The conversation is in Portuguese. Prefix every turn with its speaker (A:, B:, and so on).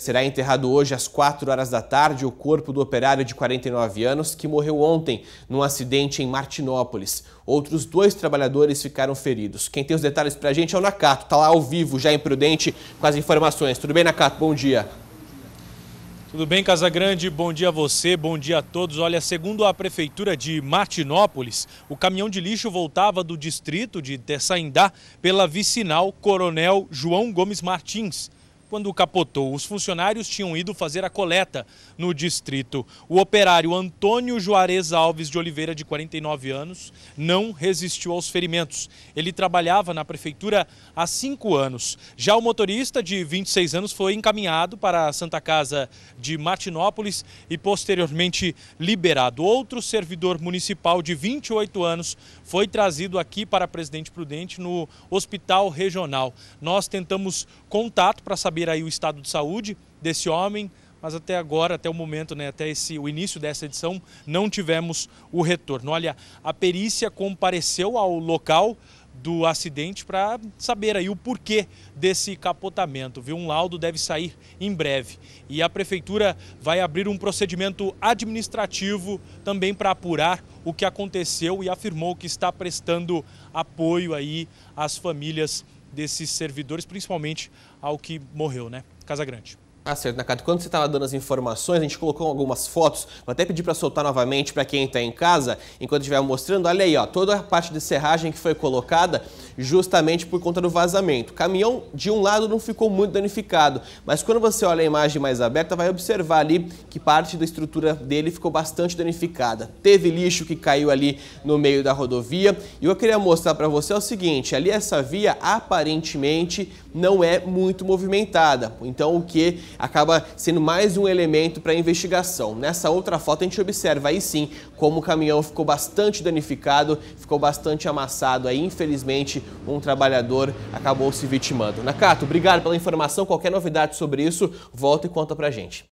A: Será enterrado hoje às 4 horas da tarde o corpo do operário de 49 anos que morreu ontem num acidente em Martinópolis. Outros dois trabalhadores ficaram feridos. Quem tem os detalhes pra gente é o Nakato, tá lá ao vivo, já imprudente, com as informações. Tudo bem, Nakato? Bom dia.
B: Tudo bem, Casagrande? Bom dia a você, bom dia a todos. Olha, segundo a prefeitura de Martinópolis, o caminhão de lixo voltava do distrito de Tessaindá pela vicinal Coronel João Gomes Martins quando capotou. Os funcionários tinham ido fazer a coleta no distrito. O operário Antônio Juarez Alves de Oliveira, de 49 anos, não resistiu aos ferimentos. Ele trabalhava na prefeitura há cinco anos. Já o motorista, de 26 anos, foi encaminhado para a Santa Casa de Martinópolis e posteriormente liberado. Outro servidor municipal, de 28 anos, foi trazido aqui para Presidente Prudente no Hospital Regional. Nós tentamos contato para saber saber aí o estado de saúde desse homem, mas até agora, até o momento, né, até esse, o início dessa edição, não tivemos o retorno. Olha, a perícia compareceu ao local do acidente para saber aí o porquê desse capotamento, viu? Um laudo deve sair em breve. E a prefeitura vai abrir um procedimento administrativo também para apurar o que aconteceu e afirmou que está prestando apoio aí às famílias desses servidores, principalmente ao que morreu, né? Casa Grande.
A: Ah, certo, Nakata. Né, quando você estava dando as informações, a gente colocou algumas fotos. Vou até pedir para soltar novamente para quem está em casa, enquanto estiver mostrando. Olha aí, ó, toda a parte de serragem que foi colocada justamente por conta do vazamento. caminhão de um lado não ficou muito danificado, mas quando você olha a imagem mais aberta, vai observar ali que parte da estrutura dele ficou bastante danificada. Teve lixo que caiu ali no meio da rodovia. E eu queria mostrar para você o seguinte, ali essa via aparentemente não é muito movimentada. Então, o que acaba sendo mais um elemento para a investigação. Nessa outra foto, a gente observa aí sim como o caminhão ficou bastante danificado, ficou bastante amassado. Aí, infelizmente, um trabalhador acabou se vitimando. Nakato, obrigado pela informação. Qualquer novidade sobre isso, volta e conta pra gente.